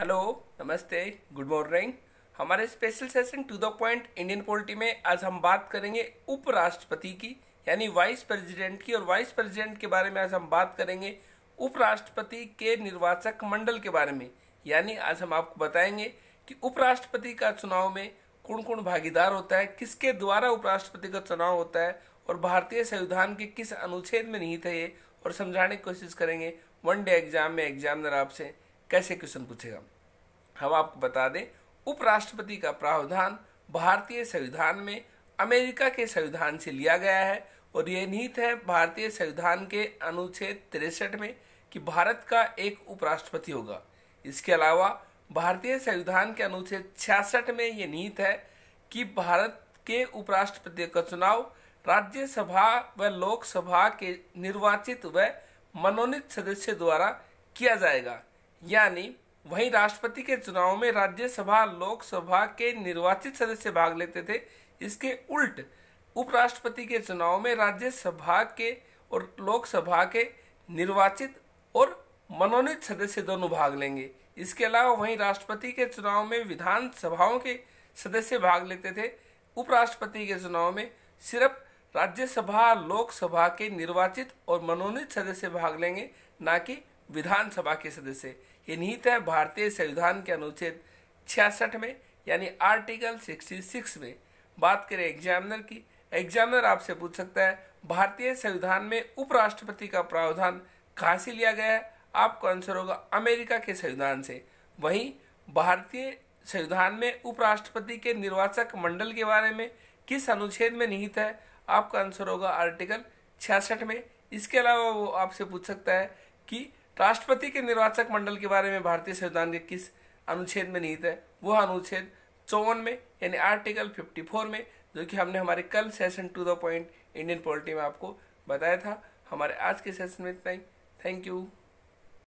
hello नमस्ते good morning हमारे special session to the point Indian polity में आज हम बात करेंगे उपराष्ट्रपति की यानी वाइस प्रेसिडेंट की और वाइस प्रेसिडेंट के बारे में आज हम बात करेंगे उपराष्ट्रपति के निर्वाचक मंडल के बारे में यानी आज हम आपको बताएंगे कि उपराष्ट्रपति का चुनाव में कौन कौन भागीदार होता है किसके द्वारा उपराष्ट्रपति का चुनाव होता है और भारतीय संविधान के किस अनुच्छेद में नहीं थे ये और समझाने की कोशिश करेंगे वन डे एग्जाम में एग्जामिनर आपसे कैसे क्वेश्चन पूछेगा हम आपको बता दें उपराष्ट्रपति का प्रावधान भारतीय संविधान में अमेरिका के संविधान से लिया गया है और यह निहित है भारतीय संविधान के अनुच्छेद तिरसठ में कि भारत का एक उपराष्ट्रपति होगा इसके अलावा भारतीय संविधान के अनुच्छेद छियासठ में यह निहित है कि भारत के उपराष्ट्रपति का चुनाव राज्यसभा व लोकसभा के निर्वाचित व मनोनीत सदस्य द्वारा किया जाएगा यानी वहीं राष्ट्रपति के चुनाव में राज्यसभा लोकसभा के निर्वाचित सदस्य भाग लेते थे इसके उल्ट उपराष्ट्रपति के चुनाव में राज्यसभा के और लोकसभा के निर्वाचित और मनोनीत सदस्य दोनों भाग लेंगे इसके अलावा वहीं राष्ट्रपति के चुनाव में विधानसभाओं के सदस्य भाग लेते थे उपराष्ट्रपति के चुनाव में सिर्फ राज्यसभा लोकसभा के निर्वाचित और मनोनीत सदस्य भाग लेंगे ना कि विधानसभा के सदस्य ये निहित है भारतीय संविधान के अनुच्छेद छियासठ में यानी आर्टिकल 66 में बात करें एग्जामिनर की एग्जामिनर आपसे पूछ सकता है भारतीय संविधान में उपराष्ट्रपति का प्रावधान कहाँ से लिया गया है आपका आंसर होगा अमेरिका के संविधान से वहीं भारतीय संविधान में उपराष्ट्रपति के निर्वाचक मंडल के बारे में किस अनुच्छेद में निहित है आपका आंसर होगा आर्टिकल छियासठ में इसके अलावा वो आपसे पूछ सकता है कि राष्ट्रपति के निर्वाचक मंडल के बारे में भारतीय संविधान के किस अनुच्छेद में निहित है वह अनुच्छेद चौवन में यानी आर्टिकल 54 में जो कि हमने हमारे कल session to the point Indian polity में आपको बताया था हमारे आज के सेशन में इतना ही थैंक यू